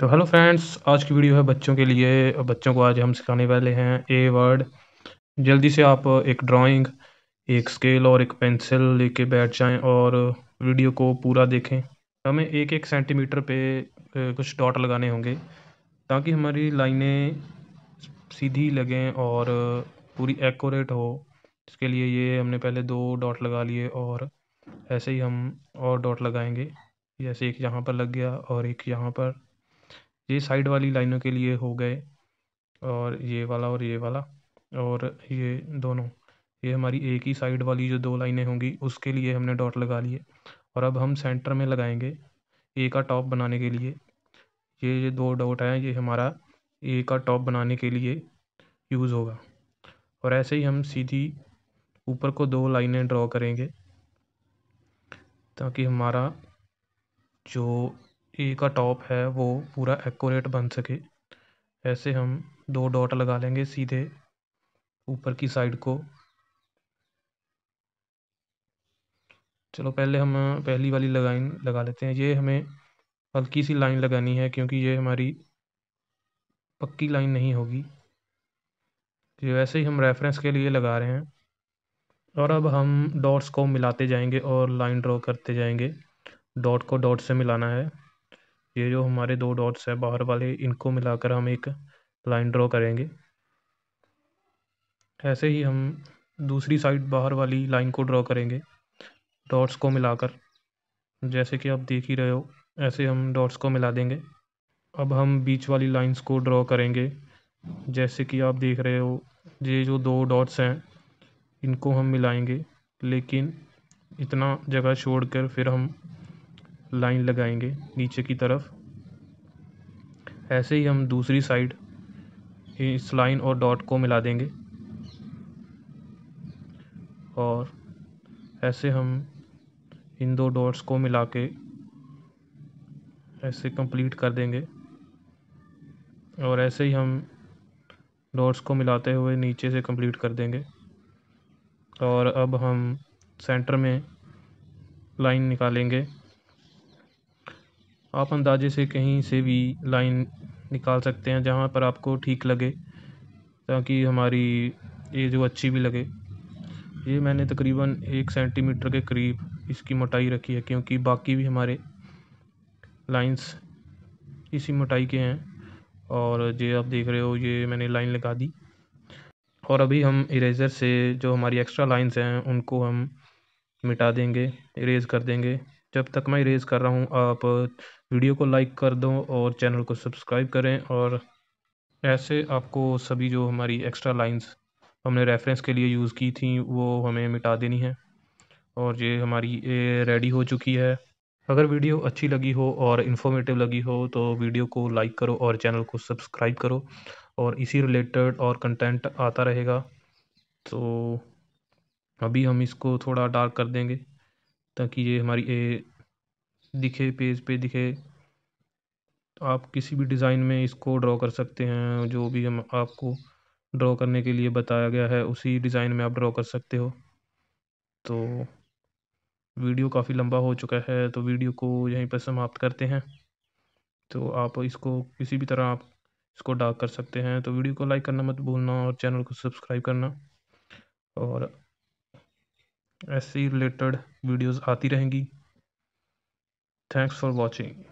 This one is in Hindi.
तो हेलो फ्रेंड्स आज की वीडियो है बच्चों के लिए बच्चों को आज हम सिखाने वाले हैं ए वर्ड जल्दी से आप एक ड्राइंग एक स्केल और एक पेंसिल लेके बैठ जाएं और वीडियो को पूरा देखें हमें एक एक सेंटीमीटर पे कुछ डॉट लगाने होंगे ताकि हमारी लाइनें सीधी लगें और पूरी एक्यूरेट हो इसके लिए ये हमने पहले दो डॉट लगा लिए और ऐसे ही हम और डॉट लगाएंगे जैसे एक यहाँ पर लग गया और एक यहाँ पर ये साइड वाली लाइनों के लिए हो गए और ये वाला और ये वाला और ये दोनों ये हमारी एक ही साइड वाली जो दो लाइनें होंगी उसके लिए हमने डॉट लगा लिए और अब हम सेंटर में लगाएंगे ए का टॉप बनाने के लिए ये ये दो डॉट हैं ये हमारा ए का टॉप बनाने के लिए यूज़ होगा और ऐसे ही हम सीधी ऊपर को दो लाइनें ड्रॉ करेंगे ताकि हमारा जो ई का टॉप है वो पूरा एक्यूरेट बन सके ऐसे हम दो डॉट लगा लेंगे सीधे ऊपर की साइड को चलो पहले हम पहली वाली लगाइन लगा लेते हैं ये हमें हल्की सी लाइन लगानी है क्योंकि ये हमारी पक्की लाइन नहीं होगी ये वैसे ही हम रेफरेंस के लिए लगा रहे हैं और अब हम डॉट्स को मिलाते जाएंगे और लाइन ड्रॉ करते जाएंगे डॉट को डॉट से मिलाना है ये जो हमारे दो डॉट्स हैं बाहर वाले इनको मिलाकर हम एक लाइन ड्रॉ करेंगे ऐसे ही हम दूसरी साइड बाहर वाली लाइन को ड्रॉ करेंगे डॉट्स को मिलाकर जैसे कि आप देख ही रहे हो ऐसे हम डॉट्स को मिला देंगे अब हम बीच वाली लाइंस को ड्रॉ करेंगे जैसे कि आप देख रहे हो ये जो दो डॉट्स हैं इनको हम मिलाएंगे लेकिन इतना जगह छोड़कर फिर हम लाइन लगाएंगे नीचे की तरफ ऐसे ही हम दूसरी साइड इस लाइन और डॉट को मिला देंगे और ऐसे हम इन दो डॉट्स को मिला के ऐसे कंप्लीट कर देंगे और ऐसे ही हम डॉट्स को मिलाते हुए नीचे से कंप्लीट कर देंगे और अब हम सेंटर में लाइन निकालेंगे आप अंदाजे से कहीं से भी लाइन निकाल सकते हैं जहाँ पर आपको ठीक लगे ताकि हमारी ये जो अच्छी भी लगे ये मैंने तकरीबन एक सेंटीमीटर के करीब इसकी मोटाई रखी है क्योंकि बाकी भी हमारे लाइंस इसी मोटाई के हैं और ये आप देख रहे हो ये मैंने लाइन लगा दी और अभी हम इरेज़र से जो हमारी एक्स्ट्रा लाइंस हैं उनको हम मिटा देंगे इरेज़ कर देंगे जब तक मैं रेज़ कर रहा हूँ आप वीडियो को लाइक कर दो और चैनल को सब्सक्राइब करें और ऐसे आपको सभी जो हमारी एक्स्ट्रा लाइंस हमने रेफरेंस के लिए यूज़ की थी वो हमें मिटा देनी है और ये हमारी रेडी हो चुकी है अगर वीडियो अच्छी लगी हो और इन्फॉर्मेटिव लगी हो तो वीडियो को लाइक करो और चैनल को सब्सक्राइब करो और इसी रिलेटेड और कंटेंट आता रहेगा तो अभी हम इसको थोड़ा डार्क कर देंगे ताकि ये हमारी ये दिखे पेज पे दिखे तो आप किसी भी डिज़ाइन में इसको ड्रॉ कर सकते हैं जो भी हम आपको ड्रॉ करने के लिए बताया गया है उसी डिज़ाइन में आप ड्रॉ कर सकते हो तो वीडियो काफ़ी लंबा हो चुका है तो वीडियो को यहीं पर समाप्त करते हैं तो आप इसको किसी भी तरह आप इसको डार्क कर सकते हैं तो वीडियो को लाइक करना मत भूलना और चैनल को सब्सक्राइब करना और ऐसी रिलेटेड वीडियोस आती रहेंगी थैंक्स फॉर वॉचिंग